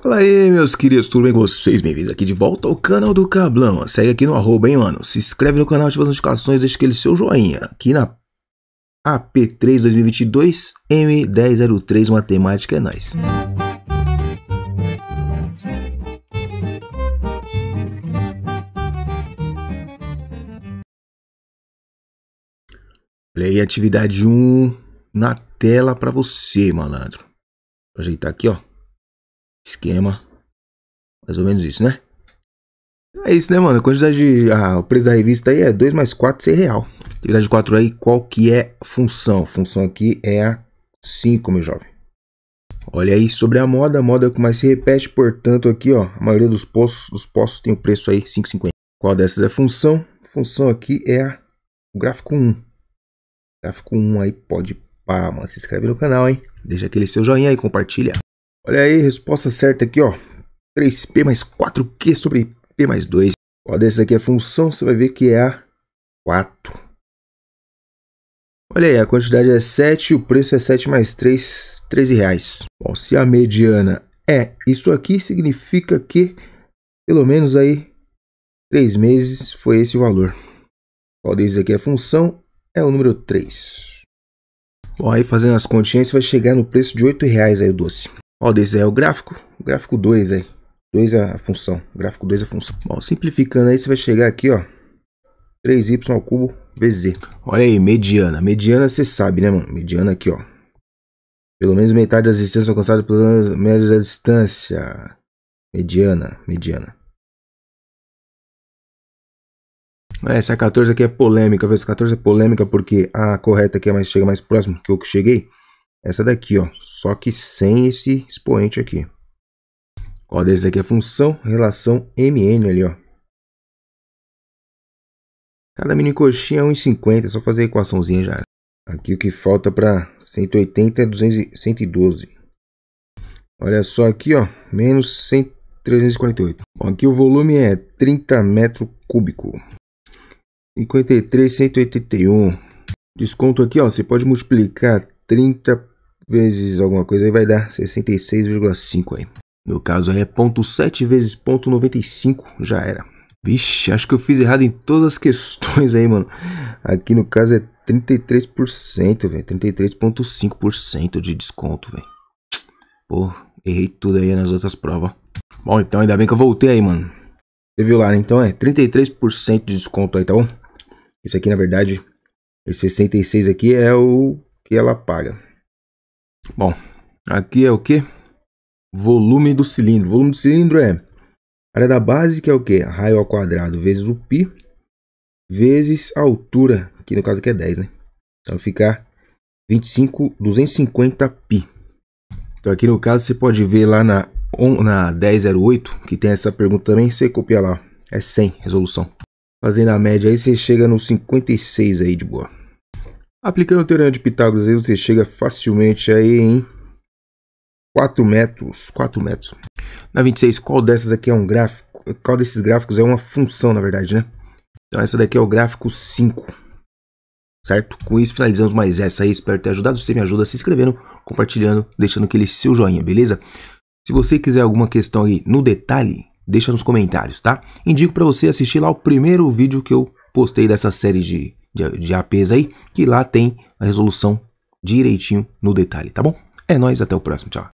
Fala aí, meus queridos, tudo bem com vocês? Bem-vindos aqui de volta ao canal do Cablão. Segue aqui no arroba, hein, mano? Se inscreve no canal, ativa as notificações, deixa aquele seu joinha. Aqui na AP3 2022 M1003 Matemática é nóis. Olha atividade 1 na tela para você, malandro. Vou ajeitar aqui, ó esquema. Mais ou menos isso, né? É isso, né, mano? A quantidade de. Ah, o preço da revista aí é 2 mais 4, ser real. Atividade 4 aí, qual que é a função? A função aqui é a 5, meu jovem. Olha aí sobre a moda, a moda é que mais se repete, portanto, aqui ó, a maioria dos postos, dos postos tem o preço aí 5,50. Qual dessas é função? Função aqui é a, o gráfico 1. O gráfico 1 aí pode pá, mano, se inscreve no canal, hein? Deixa aquele seu joinha aí, compartilha. Olha aí, resposta certa aqui, ó. 3P mais 4Q sobre P mais 2. Qual dessas aqui é a função? Você vai ver que é a 4. Olha aí, a quantidade é 7 o preço é 7 mais 3, 13 reais. Bom, se a mediana é isso aqui, significa que pelo menos aí 3 meses foi esse o valor. Qual desses aqui é a função? É o número 3. Bom, aí fazendo as continhas, você vai chegar no preço de 8 reais aí o doce. Ó, desse é o gráfico, o gráfico 2 aí. 2 é a função, gráfico 2 é a função. Bom, simplificando aí, você vai chegar aqui, ó. 3y ao cubo vezz. Olha aí, mediana. Mediana você sabe, né, mano? Mediana aqui, ó. Pelo menos metade das distâncias alcançadas pelo menos da distância. Mediana, mediana. É, essa 14 aqui é polêmica, viu? Essa 14 é polêmica porque a correta aqui é mais, chega mais próximo que eu que cheguei essa daqui, ó, só que sem esse expoente aqui. Qual desses aqui é função? Relação MN ali, ó. Cada mini coxinha é 1,50, é só fazer a equaçãozinha já. Aqui o que falta para 180 é 212. Olha só aqui, ó, menos 1348. Bom, aqui o volume é 30 metro cúbico. 53,181. Desconto aqui, ó, você pode multiplicar 30 vezes alguma coisa aí vai dar 66,5 aí. No caso aí é 0.7 vezes 0.95, já era. Vixe, acho que eu fiz errado em todas as questões aí, mano. Aqui no caso é 33%, velho. 33,5% de desconto, velho. Pô, errei tudo aí nas outras provas. Bom, então ainda bem que eu voltei aí, mano. Você viu lá, né? Então é 33% de desconto aí, tá bom? Esse aqui, na verdade, esse 66 aqui é o que ela paga. Bom, aqui é o que? Volume do cilindro. Volume do cilindro é área da base, que é o que? Raio ao quadrado vezes o π, vezes a altura, que no caso aqui é 10, né? Então ficar 25, 250 π. Então aqui no caso você pode ver lá na, na 1008, que tem essa pergunta também, você copia lá, é 100 resolução. Fazendo a média aí, você chega nos 56 aí de boa. Aplicando o teorema de Pitágoras aí, você chega facilmente aí em 4 metros, 4 metros. Na 26, qual dessas aqui é um gráfico? Qual desses gráficos é uma função, na verdade, né? Então essa daqui é o gráfico 5. Certo? Com isso finalizamos mais essa aí, espero ter ajudado. Você me ajuda se inscrevendo, compartilhando, deixando aquele seu joinha, beleza? Se você quiser alguma questão aí no detalhe, deixa nos comentários, tá? Indico para você assistir lá o primeiro vídeo que eu postei dessa série de de, de APs aí, que lá tem a resolução direitinho no detalhe, tá bom? É nóis, até o próximo, tchau.